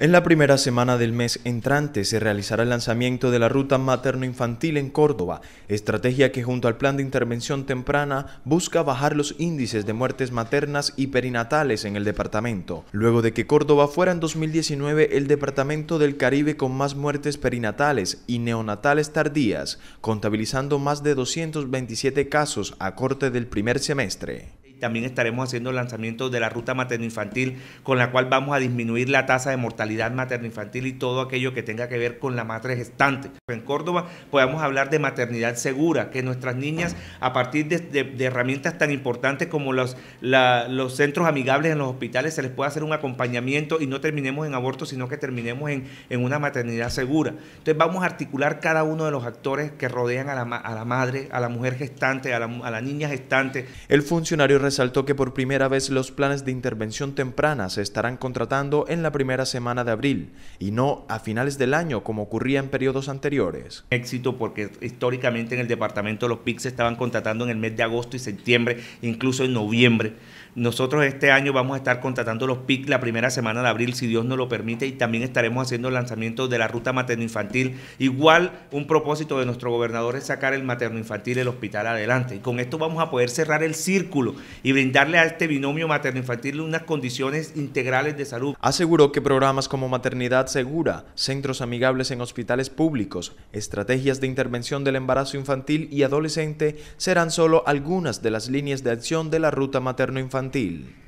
En la primera semana del mes entrante se realizará el lanzamiento de la ruta materno-infantil en Córdoba, estrategia que junto al plan de intervención temprana busca bajar los índices de muertes maternas y perinatales en el departamento, luego de que Córdoba fuera en 2019 el departamento del Caribe con más muertes perinatales y neonatales tardías, contabilizando más de 227 casos a corte del primer semestre también estaremos haciendo el lanzamiento de la ruta materno-infantil, con la cual vamos a disminuir la tasa de mortalidad materno-infantil y todo aquello que tenga que ver con la madre gestante. En Córdoba podemos hablar de maternidad segura, que nuestras niñas, a partir de, herramientas tan importantes como los, los centros amigables en los hospitales, se les pueda hacer un acompañamiento y no terminemos en aborto, sino que terminemos en, una maternidad segura. Entonces vamos a articular cada uno de los actores que rodean a la, madre, a la mujer gestante, a la, a la niña gestante. El funcionario resaltó que por primera vez los planes de intervención temprana se estarán contratando en la primera semana de abril y no a finales del año como ocurría en periodos anteriores. Éxito porque históricamente en el departamento los PIC se estaban contratando en el mes de agosto y septiembre, incluso en noviembre. Nosotros este año vamos a estar contratando los PIC la primera semana de abril, si Dios nos lo permite, y también estaremos haciendo el lanzamiento de la ruta materno-infantil. Igual un propósito de nuestro gobernador es sacar el materno-infantil del hospital adelante. Y con esto vamos a poder cerrar el círculo y brindarle a este binomio materno-infantil unas condiciones integrales de salud. Aseguró que programas como Maternidad Segura, centros amigables en hospitales públicos, estrategias de intervención del embarazo infantil y adolescente serán solo algunas de las líneas de acción de la ruta materno-infantil.